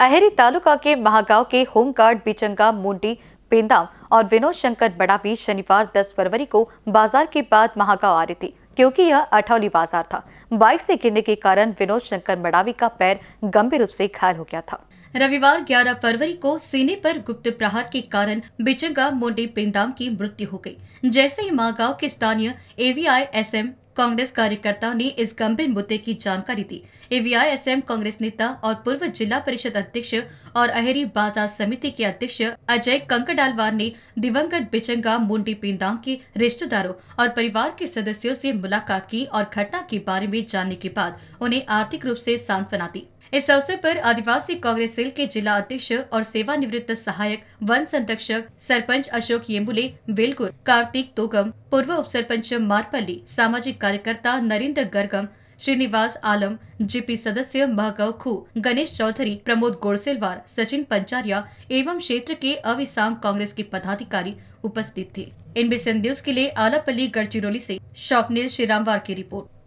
अहेरी तालुका के महागांव के होमगार्ड बिचंगा मुंडी पेंदाव और विनोद शंकर भी शनिवार 10 फरवरी को बाजार के बाद महागांव आ रही थी क्योंकि यह अठौली बाजार था बाइक से गिरने के कारण विनोद शंकर मड़ावी का पैर गंभीर रूप से घायल हो गया था रविवार 11 फरवरी को सीने पर गुप्त प्रहार के कारण बिचंगा मोडी पेंदाम की मृत्यु हो गई जैसे ही महागांव के स्थानीय एवीआईएसएम कांग्रेस कार्यकर्ताओं ने इस गंभीर मुद्दे की जानकारी दी एवीआईएसएम कांग्रेस नेता और पूर्व जिला परिषद अध्यक्ष और अहेरी बाजार समिति के अध्यक्ष अजय कंकडालवार ने दिवंगत बिचंगा मुंडी पिंदांग के रिश्तेदारों और परिवार के सदस्यों से मुलाकात की और घटना के बारे में जानने के बाद उन्हें आर्थिक रूप से सांत्वना दी इस अवसर पर आदिवासी कांग्रेस सेल के जिला अध्यक्ष और सेवानिवृत्त सहायक वन संरक्षक सरपंच अशोक येम्बुले बेलकुर कार्तिक तोगम पूर्व उप सरपंच मारपल्ली सामाजिक कार्यकर्ता नरेंद्र गर्गम श्रीनिवास आलम जीपी सदस्य महगव खू गणेश चौधरी प्रमोद गोडसेलवार सचिन पंचारिया एवं क्षेत्र के अविसाम कांग्रेस के पदाधिकारी उपस्थित थे इनबीसी न्यूज के लिए आलापल्ली गढ़चिरौली ऐसी शॉपनील श्रीरामवार की रिपोर्ट